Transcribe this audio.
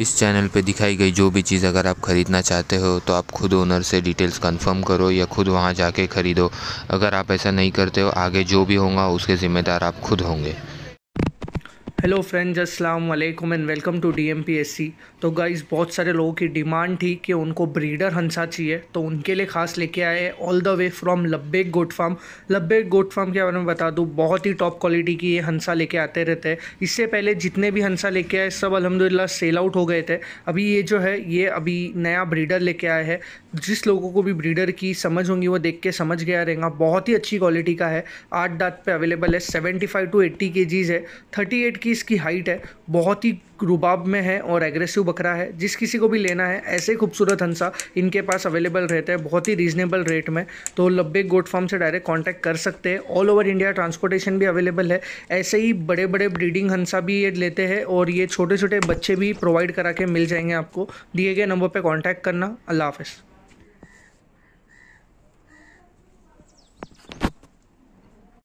इस चैनल पे दिखाई गई जो भी चीज़ अगर आप ख़रीदना चाहते हो तो आप खुद ओनर से डिटेल्स कंफर्म करो या खुद वहाँ जाके ख़रीदो अगर आप ऐसा नहीं करते हो आगे जो भी होगा उसके ज़िम्मेदार आप खुद होंगे हेलो फ्रेंड्स अस्सलाम वालेकुम एंड वेलकम टू डीएमपीएससी तो गाइस बहुत सारे लोगों की डिमांड थी कि उनको ब्रीडर हंसा चाहिए तो उनके लिए खास लेके आए all the way from Labbe goat farm Labbe goat farm के बारे में बता दूँ बहुत ही टॉप क्वालिटी की ये हंसा लेके आते रहते हैं इससे पहले जितने भी हंसा लेके आए सब अलहमदिल्ला सेल आउट हो गए थे अभी ये जो है ये अभी नया ब्रीडर लेके आया है जिस लोगों को भी ब्रीडर की समझ होंगी वो देख के समझ गया रहेगा बहुत ही अच्छी क्वालिटी का है आठ दाँत पर अवेलेबल है सेवेंटी फाइव टू एट्टी के है थर्टी एट की इसकी हाइट है बहुत ही रुबाब में है और एग्रेसिव बकरा है जिस किसी को भी लेना है ऐसे खूबसूरत हंसा इनके पास अवेलेबल रहता है बहुत ही रीजनेबल रेट में तो लब्बे गोट फार्म से डायरेक्ट कांटेक्ट कर सकते हैं ऑल ओवर इंडिया ट्रांसपोर्टेशन भी अवेलेबल है ऐसे ही बड़े बड़े ब्रीडिंग हंसा भी ये लेते हैं और ये छोटे छोटे बच्चे भी प्रोवाइड करा के मिल जाएंगे आपको दिए गए नंबर पर कॉन्टैक्ट करना अल्लाह हाफ़